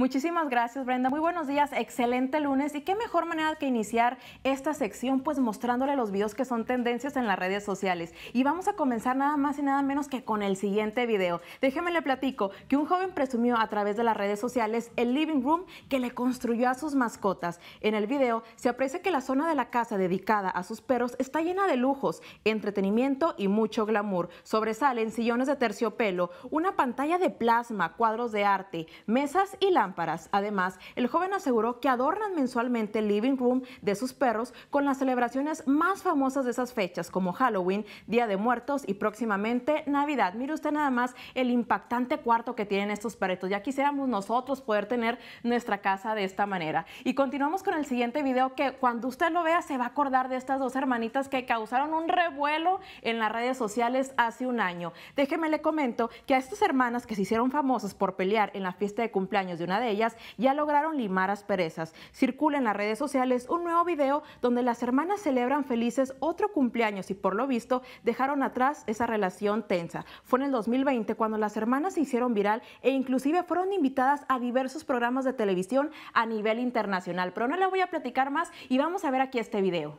Muchísimas gracias, Brenda. Muy buenos días, excelente lunes. Y qué mejor manera que iniciar esta sección, pues mostrándole los videos que son tendencias en las redes sociales. Y vamos a comenzar nada más y nada menos que con el siguiente video. Déjeme le platico que un joven presumió a través de las redes sociales el living room que le construyó a sus mascotas. En el video se aprecia que la zona de la casa dedicada a sus perros está llena de lujos, entretenimiento y mucho glamour. Sobresalen sillones de terciopelo, una pantalla de plasma, cuadros de arte, mesas y la Además, el joven aseguró que adornan mensualmente el living room de sus perros con las celebraciones más famosas de esas fechas, como Halloween, Día de Muertos y próximamente Navidad. Mire usted nada más el impactante cuarto que tienen estos perritos. Ya quisiéramos nosotros poder tener nuestra casa de esta manera. Y continuamos con el siguiente video que cuando usted lo vea se va a acordar de estas dos hermanitas que causaron un revuelo en las redes sociales hace un año. Déjeme le comento que a estas hermanas que se hicieron famosas por pelear en la fiesta de cumpleaños de una de ellas ya lograron limar asperezas. Circula en las redes sociales un nuevo video donde las hermanas celebran felices otro cumpleaños y por lo visto dejaron atrás esa relación tensa. Fue en el 2020 cuando las hermanas se hicieron viral e inclusive fueron invitadas a diversos programas de televisión a nivel internacional. Pero no le voy a platicar más y vamos a ver aquí este video.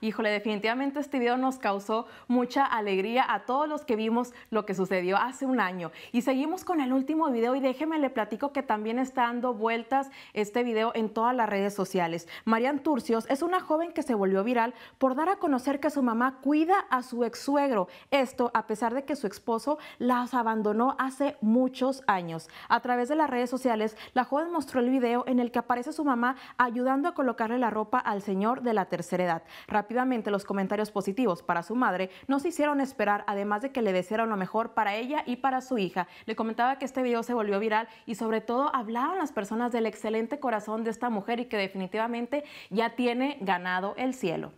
Híjole, definitivamente este video nos causó mucha alegría a todos los que vimos lo que sucedió hace un año. Y seguimos con el último video y déjeme le platico que también está dando vueltas este video en todas las redes sociales. Marian Turcios es una joven que se volvió viral por dar a conocer que su mamá cuida a su ex suegro. Esto a pesar de que su esposo las abandonó hace muchos años. A través de las redes sociales, la joven mostró el video en el que aparece su mamá ayudando a colocarle la ropa al señor de la tercera edad. Rápidamente los comentarios positivos para su madre no se hicieron esperar, además de que le desearon lo mejor para ella y para su hija. Le comentaba que este video se volvió viral y sobre todo hablaban las personas del excelente corazón de esta mujer y que definitivamente ya tiene ganado el cielo.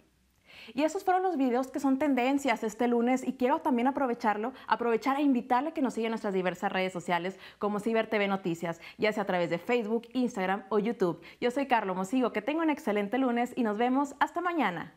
Y esos fueron los videos que son tendencias este lunes y quiero también aprovecharlo, aprovechar e invitarle que nos siga en nuestras diversas redes sociales como Ciber TV Noticias, ya sea a través de Facebook, Instagram o YouTube. Yo soy Carlos Mosigo, que tenga un excelente lunes y nos vemos hasta mañana.